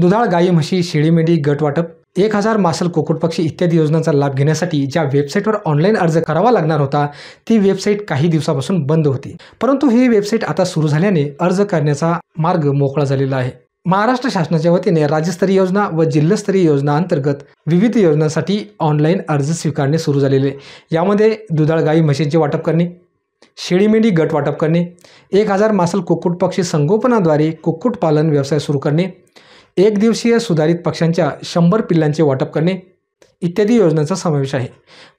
दुधाळ गायी म्हशी शेळी मेंढी गट वाटप एक हजार मासल पक्षी इत्यादी योजनांचा लाभ घेण्यासाठी ज्या वेबसाईटवर ऑनलाईन अर्ज करावा लागणार होता ती वेबसाईट काही दिवसापासून बंद होती परंतु ही वेबसाईट आता सुरू झाल्याने अर्ज करण्याचा मार्ग मोकळा झालेला आहे महाराष्ट्र शासनाच्या वतीने राज्यस्तरीय योजना व जिल्हास्तरीय योजना अंतर्गत विविध योजनांसाठी ऑनलाईन अर्ज स्वीकारणे सुरू झालेले यामध्ये दुधाळ गायी म्हशींचे वाटप करणे शेळीमेंढी गट वाटप करणे एक हजार मासल कुक्कुट पक्षी संगोपनाद्वारे कुक्कुटपालन व्यवसाय सुरू करणे एक दिवसीय सुधारित पक्ष्यांच्या शंभर पिल्लांचे वाटप करणे इत्यादी योजनांचा समावेश आहे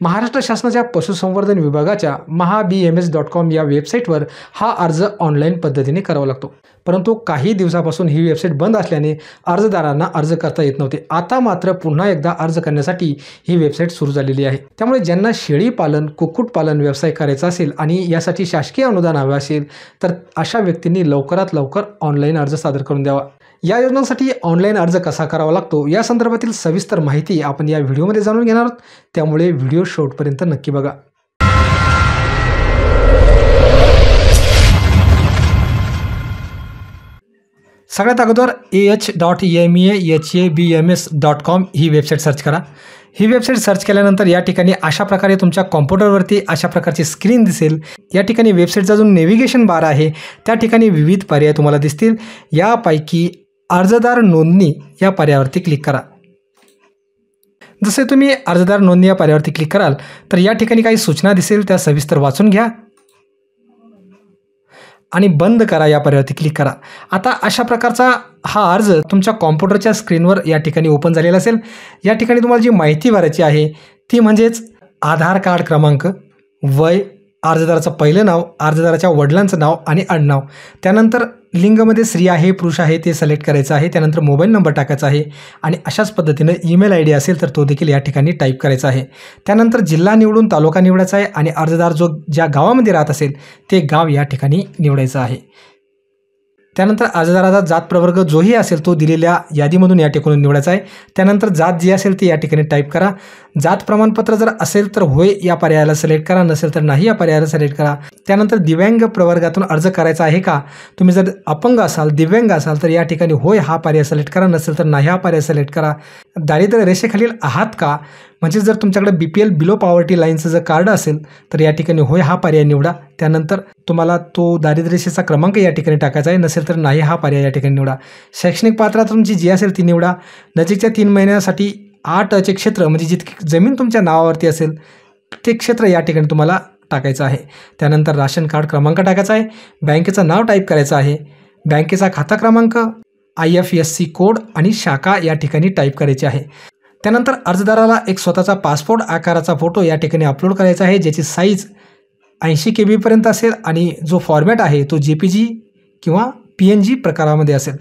महाराष्ट्र शासनाच्या पशुसंवर्धन विभागाच्या Maha B M S dot com या वेबसाईटवर हा अर्ज ऑनलाईन पद्धतीने करावा लागतो परंतु काही दिवसापासून ही वेबसाईट बंद असल्याने अर्जदारांना अर्ज करता येत नव्हते आता मात्र पुन्हा एकदा अर्ज करण्यासाठी ही वेबसाईट सुरू झालेली आहे त्यामुळे ज्यांना शेळी पालन कुक्कुटपालन व्यवसाय करायचा असेल आणि यासाठी शासकीय अनुदान हवे असेल तर अशा व्यक्तींनी लवकरात लवकर ऑनलाईन अर्ज सादर करून द्यावा या योजनांसाठी ऑनलाईन अर्ज कसा करावा लागतो या संदर्भातील सविस्तर माहिती आपण या व्हिडिओमध्ये जाणून घेणार आहोत त्यामुळे व्हिडिओ शेवटपर्यंत नक्की बघा सगळ्यात अगोदर A H dot M A H A B M S dot com ही वेबसाईट सर्च करा ही वेबसाईट सर्च केल्यानंतर या ठिकाणी अशा प्रकारे तुमच्या कॉम्प्युटरवरती अशा प्रकारची स्क्रीन दिसेल या ठिकाणी वेबसाईटचा जो नेव्हिगेशन बार आहे त्या ठिकाणी विविध पर्याय तुम्हाला दिसतील यापैकी अर्जदार नोंदणी या पर्यावरती क्लिक करा जसे तुम्ही अर्जदार नोंदणी या पर्यावरती क्लिक कराल तर या ठिकाणी काही सूचना दिसेल त्या सविस्तर वाचून घ्या आणि बंद करा या पर्यावरती क्लिक करा आता अशा प्रकारचा हा अर्ज तुमच्या कॉम्प्युटरच्या स्क्रीनवर या ठिकाणी ओपन झालेला असेल या ठिकाणी तुम्हाला जी माहिती भरायची आहे ती म्हणजेच आधार कार्ड क्रमांक वय अर्जदाराचं पहिलं नाव अर्जदाराच्या वडिलांचं नाव आणि आडनाव त्यानंतर लिंगमध्ये स्त्री आहे पुरुष आहे ते सिलेक्ट करायचं आहे त्यानंतर मोबाईल नंबर टाकायचा आहे आणि अशाच पद्धतीनं ईमेल आय डी असेल तर तो देखील या ठिकाणी टाईप करायचा आहे त्यानंतर जिल्हा निवडून तालुका निवडायचा आहे आणि अर्जदार जो ज्या गावामध्ये राहत असेल ते गाव या ठिकाणी निवडायचं आहे त्यानंतर अर्जदाराचा जात प्रवर्ग जोही असेल तो दिलेल्या यादीमधून या ठिकाणी निवडायचा आहे त्यानंतर जात जी असेल ती या ठिकाणी टाईप करा जात प्रमाणपत्र जर असेल तर होय या पर्यायाला सिलेक्ट करा नसेल तर नाही या पर्यायाला सिलेक्ट करा त्यानंतर दिव्यांग प्रवर्गातून अर्ज करायचा आहे का तुम्ही जर अपंग असाल दिव्यांग असाल तर या ठिकाणी होय हा पर्याय सिलेक्ट करा नसेल तर नाही हा पर्याय सिलेक्ट करा दारिद्र्य रेषेखालील आहात का म्हणजे जर तुमच्याकडे B P L below poverty लाईनचं जर कार्ड असेल तर या ठिकाणी होय हा पर्याय निवडा त्यानंतर तुम्हाला तो दारिद्र्यशेचा क्रमांक या ठिकाणी टाकायचा आहे नसेल तर नाही हा पर्याय या ठिकाणी निवडा शैक्षणिक पात्रात तुमची जी असेल ती निवडा नजीकच्या तीन महिन्यासाठी आठ अचे क्षेत्र म्हणजे जितकी जमीन तुमच्या नावावरती असेल ते क्षेत्र या ठिकाणी तुम्हाला टाकायचं आहे त्यानंतर राशन कार्ड क्रमांक टाकायचा आहे बँकेचं नाव टाईप करायचं आहे बँकेचा खाता क्रमांक I F S C code आणि शाखा या ठिकाणी टाईप करायची आहे त्यानंतर अर्जदाराला एक स्वतःचा पासपोर्ट आकाराचा फोटो या ठिकाणी अपलोड करायचा आहे ज्याची साईज ऐंशी के बीपर्यंत असेल आणि जो फॉर्मॅट आहे तो जे पी जी किंवा पी एन जी प्रकारामध्ये असेल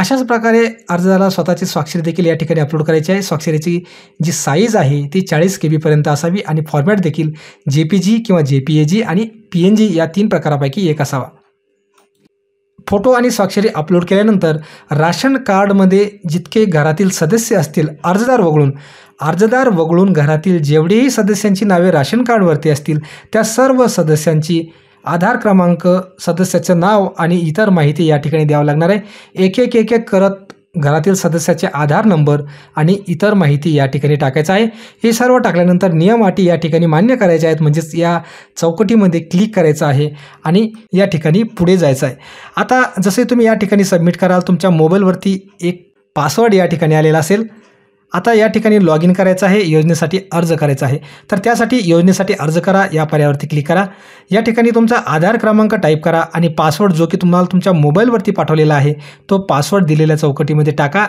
अशाच प्रकारे अर्जदाराला स्वतःची स्वाक्षरी देखील या ठिकाणी अपलोड करायची आहे स्वाक्षरीची जी साईज आहे ती चाळीस के बीपर्यंत असावी आणि फॉर्मॅट देखील जे पी जी किंवा जे पी ए जी आणि पी एन जी या तीन प्रकारापैकी एक असावा फोटो आणि स्वाक्षरी अपलोड केल्यानंतर राशन कार्डमध्ये जितके घरातील सदस्य असतील अर्जदार वगळून अर्जदार वगळून घरातील जेवढीही सदस्यांची नावे राशन कार्डवरती असतील त्या सर्व सदस्यांची आधार क्रमांक सदस्याचं नाव आणि इतर माहिती या ठिकाणी द्यावं लागणार आहे एक एक एक एक करत घरातील सदस्याचे आधार नंबर आणि इतर माहिती या ठिकाणी टाकायचं आहे हे सर्व टाकल्यानंतर नियम अटी या ठिकाणी मान्य करायचे आहेत म्हणजेच या चौकटीमध्ये क्लिक करायचं आहे आणि या ठिकाणी पुढे जायचं आहे आता जसे तुम्ही या ठिकाणी सबमिट कराल तुमच्या मोबाईलवरती एक पासवर्ड या ठिकाणी आलेला असेल आता या ठिकाणी लॉग इन करायचं आहे योजनेसाठी अर्ज करायचा आहे तर त्यासाठी योजनेसाठी अर्ज करा या पर्यावरती क्लिक करा या ठिकाणी तुमचा आधार क्रमांक टाईप करा आणि पासवर्ड जो की तुम्हाला तुमच्या मोबाईलवरती पाठवलेला आहे तो पासवर्ड दिलेल्या चौकटीमध्ये टाका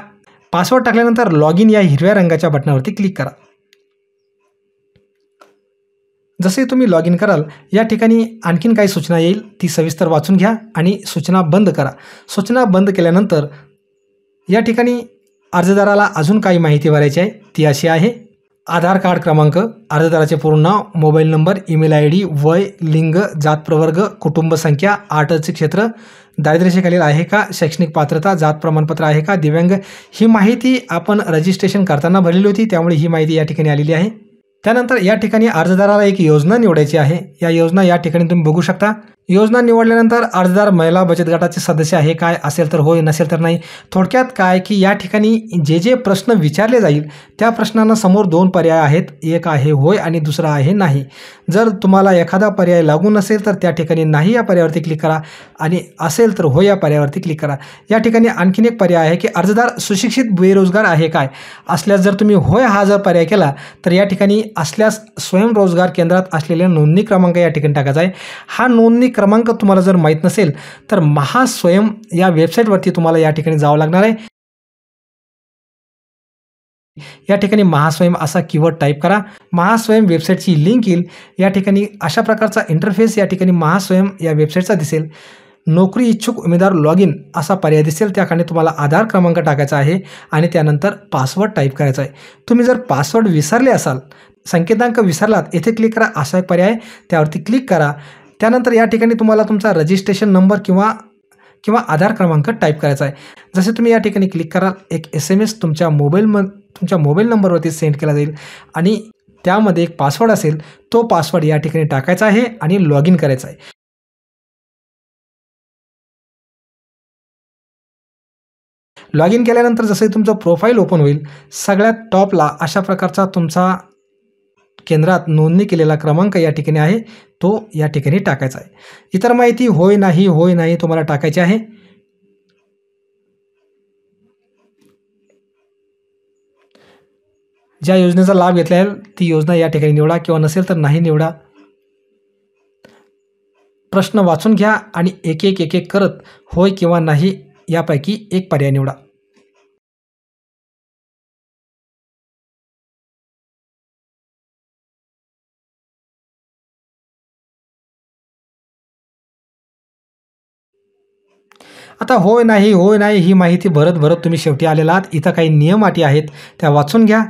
पासवर्ड टाकल्यानंतर लॉग इन या हिरव्या रंगाच्या बटनावरती क्लिक करा जसे तुम्ही लॉग इन कराल या ठिकाणी आणखीन काही सूचना येईल ती सविस्तर वाचून घ्या आणि सूचना बंद करा सूचना बंद केल्यानंतर या ठिकाणी अर्जदाराला अजून काही माहिती भरायची आहे ती अशी आहे आधार कार्ड क्रमांक अर्जदाराचे पूर्ण नाव mobile number email I D वय लिंग जात प्रवर्ग कुटुंब संख्या आठचे क्षेत्र दारिद्र्यशेखालील आहे का शैक्षणिक पात्रता जात प्रमाणपत्र आहे का दिव्यांग ही माहिती आपण रजिस्ट्रेशन करताना भरलेली होती त्यामुळे ही माहिती या ठिकाणी आलेली आहे त्यानंतर या ठिकाणी अर्जदाराला एक योजना निवडायची आहे या योजना या ठिकाणी तुम्ही बघू शकता योजना निवडल्यानंतर अर्जदार महिला बचत गटाचे सदस्य आहे काय असेल तर होय नसेल तर नाही थोडक्यात काय की या ठिकाणी जे जे प्रश्न विचारले जाईल त्या प्रश्नांना समोर दोन पर्याय आहेत एक आहे होय आणि दुसरा आहे नाही जर तुम्हाला एखादा पर्याय लागू नसेल तर त्या ठिकाणी नाही या पर्यायावरती क्लिक करा आणि असेल तर होय या पर्यायावरती क्लिक करा या ठिकाणी आणखीन एक पर्याय आहे की अर्जदार सुशिक्षित बेरोजगार आहे काय असल्यास जर तुम्ही होय हा जर पर्याय केला तर या ठिकाणी असल्यास स्वयंरोजगार केंद्रात असलेल्या नोंदणी क्रमांक या ठिकाणी टाकायचा आहे हा नोंदणी क्रमांक तुम्हाला जर माहीत नसेल तर महास्वयं या वेबसाईटवरती तुम्हाला या ठिकाणी जावं लागणार आहे या ठिकाणी महास्वयं असा कीवर्ड टाईप करा महास्वयं वेबसाईटची लिंक येईल या ठिकाणी अशा प्रकारचा इंटरफेस या ठिकाणी महास्वयं या वेबसाईटचा दिसेल नोकरी इच्छुक उमेदवार लॉग इन असा पर्याय दिसेल त्याकडे तुम्हाला आधार क्रमांक टाकायचा आहे आणि त्यानंतर पासवर्ड टाईप करायचा आहे तुम्ही जर पासवर्ड विसरले असाल संकेतांक विसरलात येथे क्लिक करा असा एक पर्याय त्यावरती क्लिक करा त्यानंतर या ठिकाणी तुम्हाला तुमचा रजिस्ट्रेशन नंबर किंवा किंवा आधार क्रमांक टाईप करायचा आहे जसे तुम्ही या ठिकाणी क्लिक कराल एक एस एम एस तुमच्या मोबाईल म तुमच्या मोबाईल नंबरवरती सेंड केला जाईल आणि त्यामध्ये एक पासवर्ड असेल तो पासवर्ड या ठिकाणी टाकायचा आहे आणि लॉग इन करायचा आहे लॉग इन केल्यानंतर जसं तुमचं प्रोफाईल ओपन होईल सगळ्यात टॉपला अशा प्रकारचा तुमचा केंद्रात नोंदणी केलेला क्रमांक या ठिकाणी आहे तो या ठिकाणी टाकायचा आहे इतर माहिती होय नाही होय नाही तुम्हाला टाकायची आहे ज्या योजनेचा लाभ घेतला आहे ती योजना या ठिकाणी निवडा किंवा नसेल तर नाही निवडा प्रश्न वाचून घ्या आणि एक एक एक एक करत होय किंवा नाही यापैकी एक पर्याय निवडा आता होय नाही होय नाही ही माहिती भरत भरत तुम्ही शेवटी आलेला आहात इथं काही नियम अटी आहेत त्या वाचून घ्या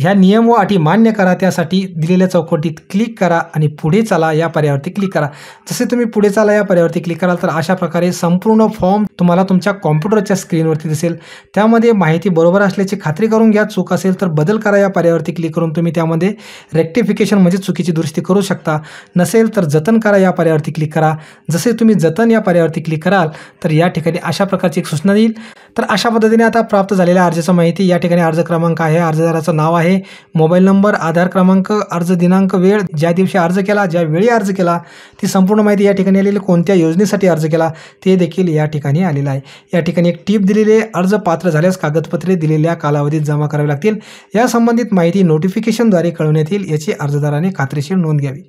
ह्या नियम व अटी मान्य करा त्यासाठी दिलेल्या चौकटीत क्लिक करा आणि पुढे चला या पर्यावरती क्लिक करा जसे तुम्ही पुढे चला या पर्यावरती क्लिक कराल तर अशा प्रकारे संपूर्ण फॉर्म तुम्हाला तुमच्या कॉम्प्युटरच्या स्क्रीनवरती दिसेल त्यामध्ये माहिती बरोबर असल्याची खात्री करून घ्या चूक असेल तर बदल करा या पर्यावरती क्लिक करून तुम्ही त्यामध्ये रेक्टिफिकेशन म्हणजे चुकीची दुरुस्ती करू शकता नसेल तर जतन करा या पर्यावरती क्लिक करा जसे तुम्ही जतन या पर्यावरती क्लिक कराल तर या ठिकाणी अशा प्रकारची एक सूचना देईल तर अशा पद्धतीने आता प्राप्त झालेल्या अर्जाची माहिती या ठिकाणी अर्ज क्रमांक आहे अर्जदाराचं नाव आहे मोबाईल नंबर आधार क्रमांक अर्ज दिनांक वेळ ज्या दिवशी अर्ज केला ज्या वेळी अर्ज केला ती संपूर्ण माहिती या ठिकाणी आलेली कोणत्या योजनेसाठी अर्ज केला ते देखील या ठिकाणी आलेलं आहे या ठिकाणी एक टीप दिलेली आहे अर्ज पात्र झाल्यास कागदपत्रे दिलेल्या कालावधीत जमा करावी लागतील या संबंधित माहिती नोटिफिकेशनद्वारे कळवण्यात येईल याची अर्जदाराने खात्रीशीर नोंद घ्यावी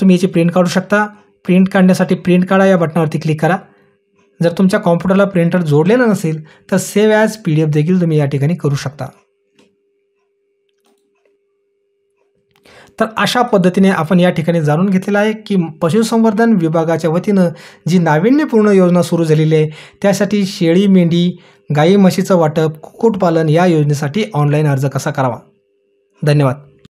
तुम्ही याची प्रिंट काढू शकता प्रिंट काढण्यासाठी प्रिंट काढा या बटनावरती क्लिक करा जर तुमच्या कॉम्प्युटरला प्रिंटर जोडलेला नसेल तर save as P D F देखील तुम्ही या ठिकाणी करू शकता तर अशा पद्धतीने आपण या ठिकाणी जाणून घेतलेलं आहे की पशुसंवर्धन विभागाच्या वतीनं जी नाविन्यपूर्ण योजना सुरू झालेली आहे त्यासाठी शेळी मेंढी गाई म्हशीचं वाटप कुक्कुटपालन या योजनेसाठी ऑनलाईन अर्ज कसा करावा धन्यवाद